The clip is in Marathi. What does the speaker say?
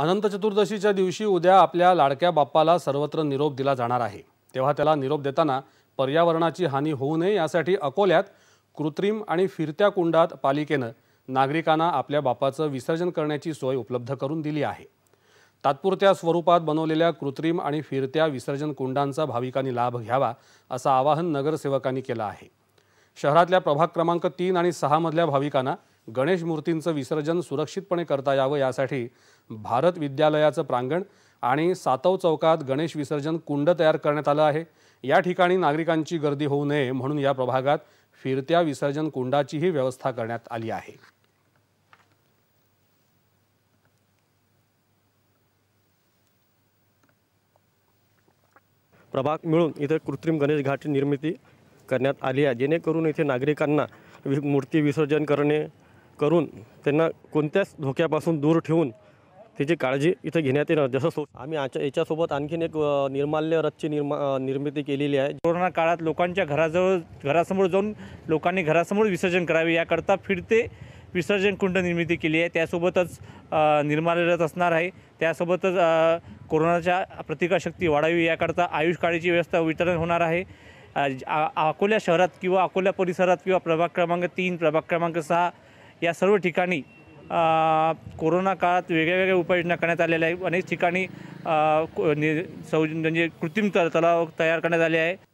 अनंत चतुर्दशीच्या दिवशी उद्या आपल्या लाडक्या बाप्पाला सर्वत्र निरोप दिला जाणार आहे तेव्हा त्याला निरोप देताना पर्यावरणाची हानी होऊ नये यासाठी अकोल्यात कृत्रिम आणि फिरत्या कुंडात पालिकेनं नागरिकांना आपल्या बापाचं विसर्जन करण्याची सोय उपलब्ध करून दिली आहे तात्पुरत्या स्वरूपात बनवलेल्या कृत्रिम आणि फिरत्या विसर्जन कुंडांचा भाविकांनी लाभ घ्यावा असं आवाहन नगरसेवकांनी केलं आहे शहरातल्या प्रभाग क्रमांक तीन आणि सहामधल्या भाविकांना गणेश मूर्तींचं विसर्जन सुरक्षितपणे करता यावं यासाठी भारत विद्यालयाचं प्रांगण आणि सातव चौकात गणेश विसर्जन कुंड तयार करण्यात आलं आहे या ठिकाणी नागरिकांची गर्दी होऊ नये म्हणून या प्रभागात फिरत्या विसर्जन कुंडाचीही व्यवस्था करण्यात आली आहे प्रभाग मिळून इथे कृत्रिम गणेश घाट निर्मिती करण्यात आली आहे जेणेकरून इथे नागरिकांना मूर्ती विसर्जन करणे करून त्यांना कोणत्याच धोक्यापासून दूर ठेवून त्याची काळजी इथं घेण्यात येणार जसं सो आम्ही आच्या याच्यासोबत आणखीन एक निर्माल्य रथची निर्मा निर्मिती केलेली आहे कोरोना काळात लोकांच्या घराजवळ घरासमोर जाऊन लोकांनी घरासमोर विसर्जन करावे याकरता फिरते विसर्जन कुंड निर्मिती केली आहे त्यासोबतच रथ असणार आहे त्यासोबतच कोरोनाच्या प्रतिकारशक्ती वाढावी याकरता आयुष काळीची व्यवस्था वितरण होणार आहे अकोल्या शहरात किंवा अकोल्या परिसरात किंवा प्रभाग क्रमांक तीन प्रभाग क्रमांक सहा या सर्व ठिकाणी कोरोना काळात वेगळ्या वेगळ्या उपाययोजना करण्यात आलेल्या आहे अनेक ठिकाणी सौ म्हणजे कृत्रिम तलाव तयार करण्यात आले आहे